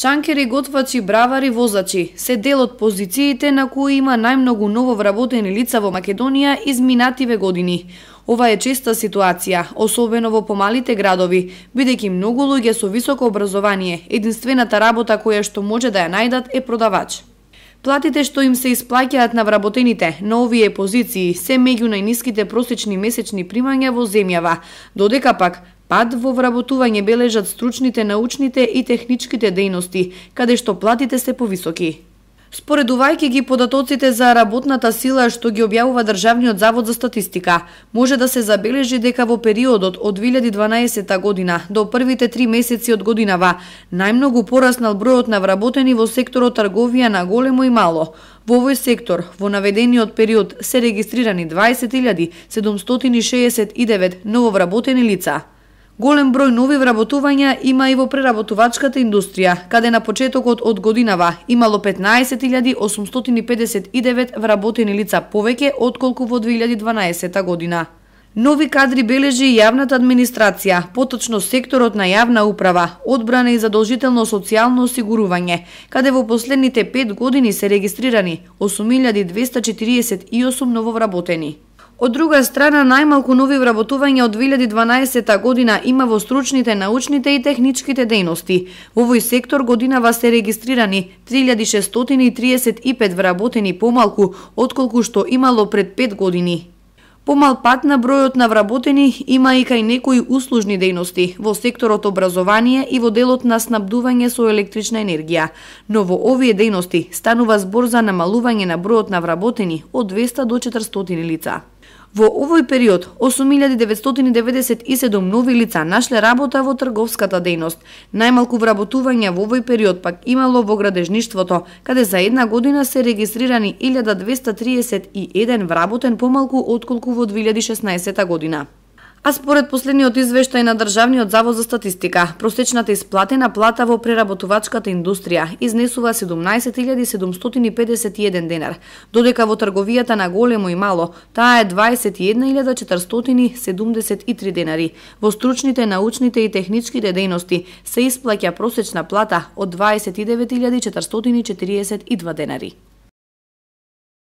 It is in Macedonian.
Шанкери, готвачи, бравари, возачи се дел од позициите на кои има најмногу ново вработени лица во Македонија изминативе години. Ова е честа ситуација, особено во помалите градови, бидејќи многу луѓе со високо образование, единствената работа која што може да ја најдат е продавач. Платите што им се исплаќаат на вработените на овие позиции се меѓу најниските просечни месечни примања во земјава, додека пак Пад во вработување бележат стручните, научните и техничките дејности, каде што платите се повисоки. Споредувајќи ги податоците за работната сила што ги објавува Државниот завод за статистика, може да се забележи дека во периодот од 2012 година до првите три месеци од годинава, најмногу пораснал бројот на вработени во секторот трговија на големо и мало. Во овој сектор, во наведениот период се регистрирани 20.769 нововработени лица. Голем број нови вработувања има и во преработувачката индустрија, каде на почетокот од годинава имало 15.859 вработени лица повеќе отколку во 2012 година. Нови кадри бележи и јавната администрација, поточно секторот на јавна управа, одбрана и задолжително социјално осигурување, каде во последните 5 години се регистрирани 8.248 нововработени. Од друга страна, најмалку нови вработувања од 2012 година има во стручните, научните и техничките дејности. Во овој сектор годинава се регистрирани 3635 вработени помалку, отколку што имало пред 5 години. Помал пат на бројот на вработени има и кај некои услужни дејности во секторот образование и во делот на снабдување со електрична енергија, но во овие дејности станува збор за намалување на бројот на вработени од 200 до 400 лица. Во овој период, 8997 нови лица нашле работа во трговската дејност. Најмалку вработување во овој период пак имало во градежништвото, каде за една година се регистрирани 1231 вработен помалку отколку во 2016 година. А според последниот извештај на Државниот завод за статистика, просечната исплатена плата во преработувачката индустрија изнесува 17.751 денар, додека во трговијата на големо и мало таа е 21.473 денари. Во стручните, научните и техничките дејности се исплаќа просечна плата од 29.442 денари.